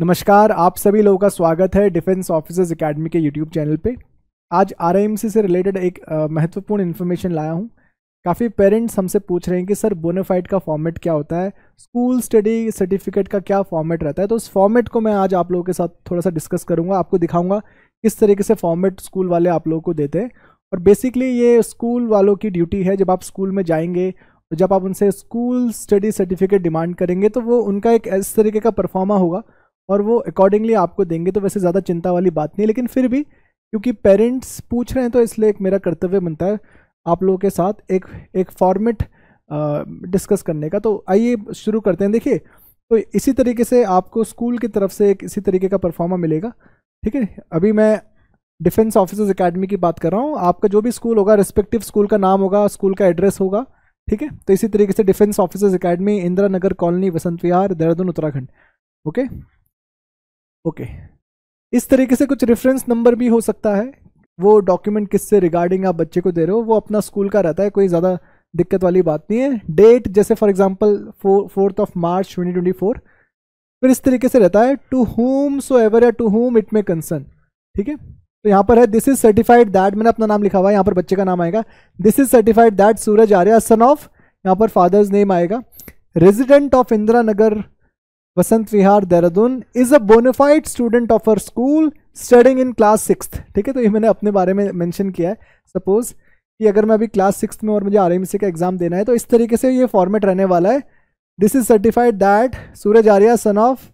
नमस्कार आप सभी लोगों का स्वागत है डिफेंस ऑफिसर्स एकेडमी के यूट्यूब चैनल पे आज आर से रिलेटेड एक महत्वपूर्ण इन्फॉर्मेशन लाया हूँ काफ़ी पेरेंट्स हमसे पूछ रहे हैं कि सर बोनाफाइड का फॉर्मेट क्या होता है स्कूल स्टडी सर्टिफिकेट का क्या फॉर्मेट रहता है तो उस फॉर्मेट को मैं आज आप लोगों के साथ थोड़ा सा डिस्कस करूँगा आपको दिखाऊंगा किस तरीके से फॉर्मेट स्कूल वाले आप लोगों को देते हैं और बेसिकली ये स्कूल वालों की ड्यूटी है जब आप स्कूल में जाएंगे और जब आप उनसे स्कूल स्टडी सर्टिफिकेट डिमांड करेंगे तो वो उनका एक इस तरीके का परफॉर्मा होगा और वो अकॉर्डिंगली आपको देंगे तो वैसे ज़्यादा चिंता वाली बात नहीं लेकिन फिर भी क्योंकि पेरेंट्स पूछ रहे हैं तो इसलिए एक मेरा कर्तव्य बनता है आप लोगों के साथ एक एक फॉर्मेट डिस्कस करने का तो आइए शुरू करते हैं देखिए तो इसी तरीके से आपको स्कूल की तरफ से एक इसी तरीके का परफॉर्मा मिलेगा ठीक है अभी मैं डिफेंस ऑफिसर्स एकेडमी की बात कर रहा हूँ आपका जो भी स्कूल होगा रिस्पेक्टिव स्कूल का नाम होगा स्कूल का एड्रेस होगा ठीक है तो इसी तरीके से defence officers academy Indira Nagar colony Vasant Vihar Dehradun Uttarakhand okay okay इस तरीके से कुछ रेफरेंस नंबर भी हो सकता है वो डॉक्यूमेंट किससे रिगार्डिंग आप बच्चे को दे रहे हो वो अपना स्कूल का रहता है कोई ज़्यादा दिक्कत वाली बात नहीं है डेट जैसे for example fourth of March twenty twenty four फिर इस तरीके से रहता है टू होम सो एवर या to whom it may concern ठीक है तो यहाँ पर है दिस इज सर्टिफाइड दैट मैंने अपना नाम लिखा हुआ है यहाँ पर बच्चे का नाम आएगा this is certified that Suraj Arya son of यहाँ पर फादर्स नेम आएगा resident of Indira Nagar Vasant Vihar Dehradun is a bonafide student of our school studying in class six ठीक है तो ये मैंने अपने बारे में मैंशन किया है सपोज कि अगर मैं अभी क्लास सिक्स में और मुझे आर का एग्जाम देना है तो इस तरीके से ये फॉर्मेट रहने वाला है this is certified that Suraj Arya son of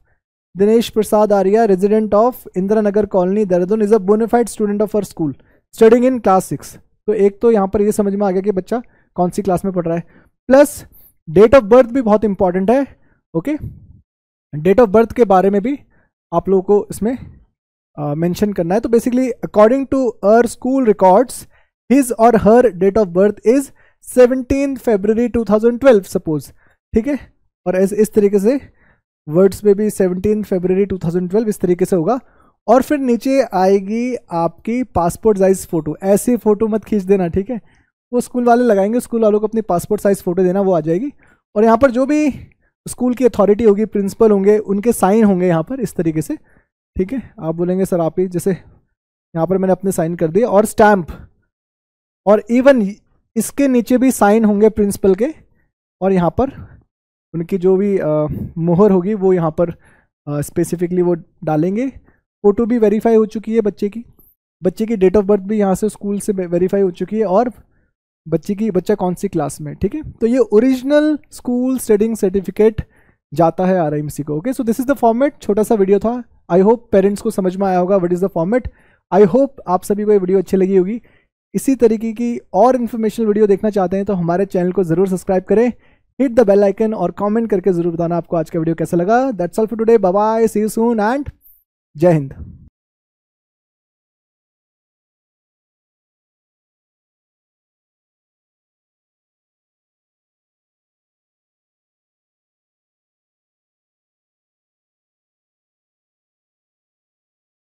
Dinesh Prasad Arya resident of Indira Nagar colony Dehradun is a bonafide student of our school studying in class six तो एक तो यहाँ पर ये समझ में आ गया कि बच्चा कौन सी क्लास में पढ़ रहा है प्लस डेट ऑफ बर्थ भी बहुत इंपॉर्टेंट है okay okay? Date of birth के बारे में भी आप लोगों को इसमें मेंशन करना है तो basically according to our school records his और her date of birth is 17 February 2012 suppose ठीक है और ऐसे इस तरीके से वर्ड्स में भी 17 फरवरी 2012 इस तरीके से होगा और फिर नीचे आएगी आपकी पासपोर्ट साइज फ़ोटो ऐसी फ़ोटो मत खींच देना ठीक है वो स्कूल वाले लगाएंगे स्कूल वालों को अपनी पासपोर्ट साइज़ फ़ोटो देना वो आ जाएगी और यहाँ पर जो भी स्कूल की अथॉरिटी होगी प्रिंसिपल होंगे उनके साइन होंगे यहाँ पर इस तरीके से ठीक है आप बोलेंगे सर आप ही जैसे यहाँ पर मैंने अपने साइन कर दिए और स्टैम्प और इवन इसके नीचे भी साइन होंगे प्रिंसिपल के और यहाँ पर उनकी जो भी आ, मोहर होगी वो यहाँ पर स्पेसिफिकली वो डालेंगे फ़ोटो भी वेरीफाई हो चुकी है बच्चे की बच्चे की डेट ऑफ बर्थ भी यहाँ से स्कूल से वेरीफाई हो चुकी है और बच्चे की बच्चा कौन सी क्लास में ठीक है तो ये ओरिजिनल स्कूल स्टडिंग सर्टिफिकेट जाता है आर को okay so this is the format छोटा सा वीडियो था आई होप पेरेंट्स को समझ में आया होगा what is the format I hope आप सभी को ये वीडियो अच्छी लगी होगी इसी तरीके की और इन्फॉर्मेशनल वीडियो देखना चाहते हैं तो हमारे चैनल को ज़रूर सब्सक्राइब करें हिट द बेल आइकन और कमेंट करके ज़रूर बताना आपको आज का वीडियो कैसा लगा that's all for today bye see you soon and Jai Hind